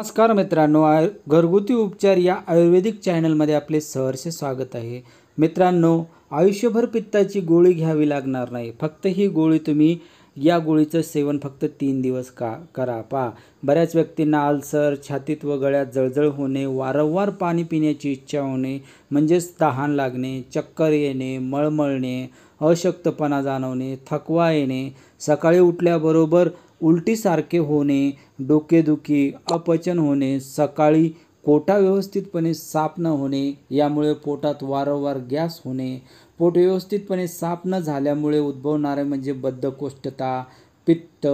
नमस्कार मित्रांनो आयु घरगुती उपचार या आयुर्वेदिक चॅनलमध्ये आपले सहर्ष स्वागत आहे मित्रांनो आयुष्यभर पित्ताची गोळी घ्यावी लागणार नाही फक्त ही गोळी तुम्ही या गोळीचं सेवन फक्त तीन दिवस का करा पा बऱ्याच व्यक्तींना आल्सर छातीत व गळ्यात जळजळ होणे वारंवार पाणी पिण्याची इच्छा होणे म्हणजेच तहान लागणे चक्कर येणे मळमळणे अशक्तपणा जाणवणे थकवा येणे सकाळी उठल्याबरोबर उलटीसारखे होणे डोकेदुखी अपचन होणे सकाळी पोटा व्यवस्थितपणे साफ न होणे यामुळे पोटात वारंवार गॅस होणे पोट व्यवस्थितपणे साफ न झाल्यामुळे उद्भवणारे म्हणजे बद्धकोष्ठता पित्त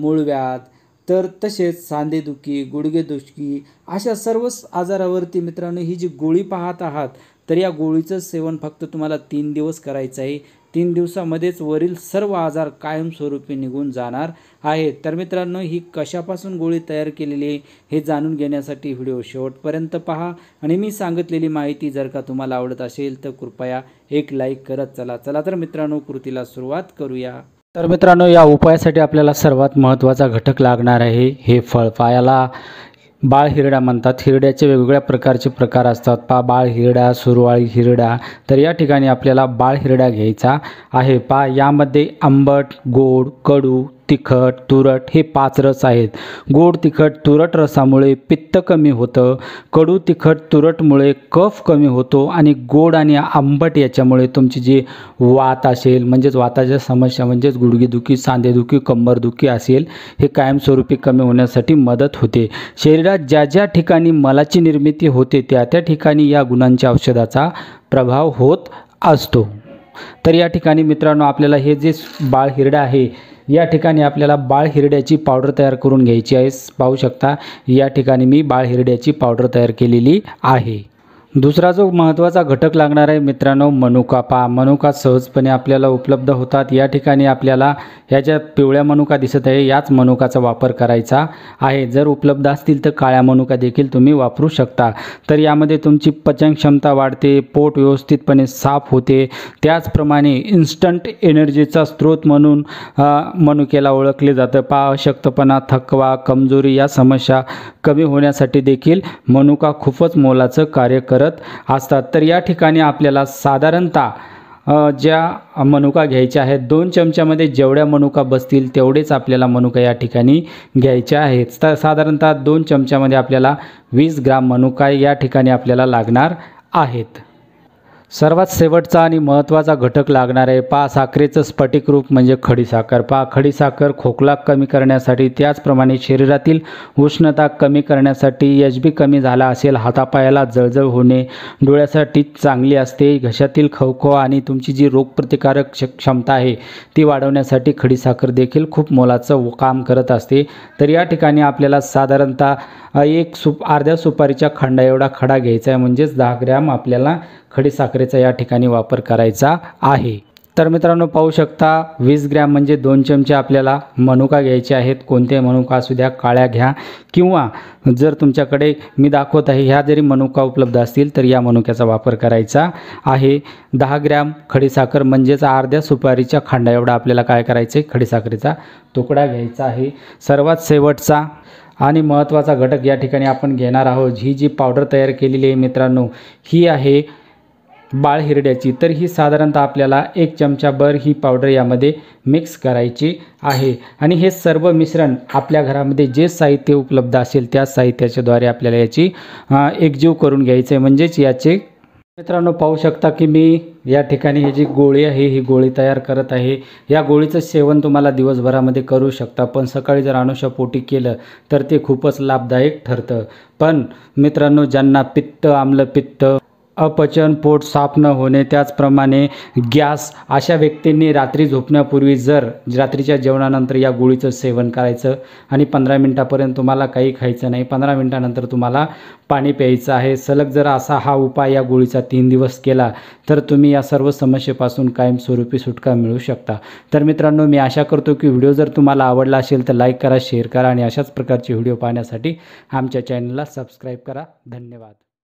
मूळव्याध तर तसेच सांधेदुखी गुडघेदुखी अशा सर्वच आजारावरती मित्रांनो ही जी गोळी पाहत आहात तर या गोळीचं सेवन फक्त तुम्हाला तीन दिवस करायचं आहे तीन दिवसामध्येच वरील सर्व आजार कायमस्वरूपी निघून जाणार आहेत तर मित्रांनो ही कशापासून गोळी तयार केलेली आहे हे जाणून घेण्यासाठी व्हिडिओ शेवटपर्यंत पहा आणि मी सांगितलेली माहिती जर का तुम्हाला आवडत असेल तर कृपया एक लाईक करत चला चला तर मित्रांनो कृतीला सुरुवात करूया तर मित्रांनो या उपायासाठी आपल्याला सर्वात महत्त्वाचा घटक लागणार आहे हे फळ पायाला बाळ हिरडा म्हणतात हिरड्याचे वेगवेगळ्या प्रकारचे प्रकार असतात पा बाळ हिरडा सुरवाळी हिरडा तर या ठिकाणी आपल्याला बाळ हिरडा घ्यायचा आहे पा यामध्ये आंबट गोड कडू तिखट तुरट हे पाच रस आहेत गोड तिखट तुरट रसामुळे पित्त कमी होतं कडू तिखट तुरटमुळे कफ कमी होतो आणि गोड आणि आंबट याच्यामुळे तुमची जी वात असेल म्हणजेच वाताच्या समस्या म्हणजेच गुडघेदुखी सांधेदुखी कंबरदुखी असेल हे कायमस्वरूपी कमी होण्यासाठी मदत होते शरीरात ज्या ज्या ठिकाणी मलाची निर्मिती होते त्या त्या ठिकाणी या गुणांच्या औषधाचा प्रभाव होत असतो तर या ठिकाणी मित्रांनो आपल्याला हे जे बाळ हिरडा आहे या ठिकाणी आपल्याला बाळ हिरड्याची पावडर तयार करून घ्यायची आहे पाहू शकता या ठिकाणी मी बाळ हिरड्याची पावडर तयार केलेली आहे दुसरा जो महत्त्वाचा घटक लागणार आहे मित्रांनो मनुका पा मनुका सहजपणे आपल्याला उपलब्ध होतात या ठिकाणी आपल्याला ह्या ज्या पिवळ्या मनुका दिसत आहे याच मनुकाचा वापर करायचा आहे जर उपलब्ध असतील तर काळ्या मनुका देखील तुम्ही वापरू शकता तर यामध्ये तुमची पचन क्षमता वाढते पोट व्यवस्थितपणे साफ होते त्याचप्रमाणे इन्स्टंट एनर्जीचा स्रोत म्हणून मनुकेला ओळखले जातं पा अशक्तपणा थकवा कमजोरी या समस्या कमी होण्यासाठी देखील मनुका खूपच मोलाचं कार्य कर करत असतात तर या ठिकाणी आपल्याला साधारणतः ज्या मनुका घ्यायच्या आहेत दोन चमच्यामध्ये जेवढ्या मनुका बसतील तेवढेच आपल्याला मनुका या ठिकाणी घ्यायच्या आहेत तर साधारणतः दोन चमच्यामध्ये आपल्याला वीस ग्राम मनुका या ठिकाणी आपल्याला लागणार आहेत सर्वात शेवटचा आणि महत्त्वाचा घटक लागणार आहे पा साखरेचं स्फटिक रूप म्हणजे खडीसाखर पा खडीसाखर खोकला कमी करण्यासाठी त्याचप्रमाणे शरीरातील उष्णता कमी करण्यासाठी एच बी कमी झाला असेल हातापायाला जळजळ होणे डोळ्यासाठी चांगली असते घशातील खवखवा आणि तुमची जी रोगप्रतिकारक क्षमता आहे ती वाढवण्यासाठी खडीसाखर देखील खूप मोलाचं काम करत असते तर या ठिकाणी आपल्याला साधारणतः एक सुप अर्ध्या सुपारीच्या खंडा एवढा खडा घ्यायचा आहे म्हणजेच दहा ग्रॅम आपल्याला खडीसाखरे चा या ठिकाणी वापर करायचा आहे तर मित्रांनो पाहू शकता वीस ग्रॅम म्हणजे दोन चमचे आपल्याला मनुका घ्यायचे आहेत कोणते मनुका असू द्या काळ्या घ्या किंवा जर तुमच्याकडे मी दाखवत आहे ह्या जरी मनुका उपलब्ध असतील तर या मनुक्याचा वापर करायचा आहे दहा ग्रॅम खडीसाखर म्हणजेच अर्ध्या सुपारीच्या खांडा एवढा आपल्याला काय करायचं आहे खडीसाखरेचा तुकडा घ्यायचा आहे सर्वात शेवटचा आणि महत्त्वाचा घटक या ठिकाणी आपण घेणार आहोत ही जी पावडर तयार केलेली आहे मित्रांनो ही आहे बाळ हिरड्याची तर ही साधारणतः आपल्याला एक चमचा बर ही पावडर यामध्ये मिक्स करायची आहे आणि हे सर्व मिश्रण आपल्या घरामध्ये जे साहित्य उपलब्ध असेल त्या साहित्याच्याद्वारे आपल्याला याची एकजीव करून घ्यायचं आहे म्हणजेच याचे मित्रांनो पाहू शकता की मी या ठिकाणी ही जी गोळी आहे ही गोळी तयार करत आहे या गोळीचं सेवन तुम्हाला दिवसभरामध्ये करू शकता पण सकाळी जर अनुषापोटी केलं तर ते खूपच लाभदायक ठरतं पण मित्रांनो ज्यांना पित्त आम्लपित्त अपचन पोट साफ न होणे त्याचप्रमाणे गॅस अशा व्यक्तींनी रात्री झोपण्यापूर्वी जर रात्रीच्या जेवणानंतर या गोळीचं सेवन करायचं आणि पंधरा मिनटापर्यंत तुम्हाला काही खायचं नाही पंधरा मिनटानंतर तुम्हाला पाणी प्यायचं आहे सलग जर असा हा उपाय या गोळीचा तीन दिवस केला तर तुम्ही या सर्व समस्येपासून कायमस्वरूपी सुटका मिळू शकता तर मित्रांनो मी आशा करतो की व्हिडिओ जर तुम्हाला आवडला असेल तर लाईक करा शेअर करा आणि अशाच प्रकारचे व्हिडिओ पाहण्यासाठी आमच्या चॅनलला सबस्क्राईब करा धन्यवाद